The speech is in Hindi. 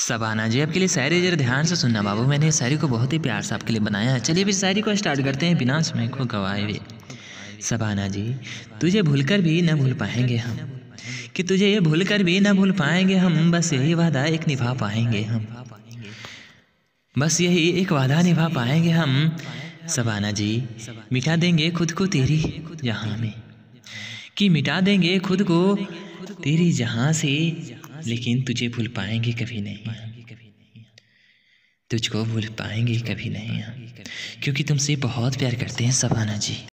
सबाना जी आपके लिए शायरी जरा ध्यान से सुनना बाबू मैंने शायरी को बहुत ही प्यार से आपके लिए बनाया है चलिए फिर शायरी को स्टार्ट करते हैं बिना समय को गवाए हुए सबाना जी तुझे भूलकर भी न भूल पाएंगे हम कि तुझे ये भूल कर भी न भूल पाएंगे हम बस यही वादा एक निभा पाएंगे हम बस यही एक वादा निभा पाएंगे हम सबाना जी मिटा देंगे खुद को तेरी यहाँ में कि मिटा देंगे खुद को तेरी जहाँ से लेकिन तुझे भूल पाएंगे कभी नहीं तुझको भूल पाएंगे कभी नहीं क्योंकि तुमसे बहुत प्यार करते हैं सबाना जी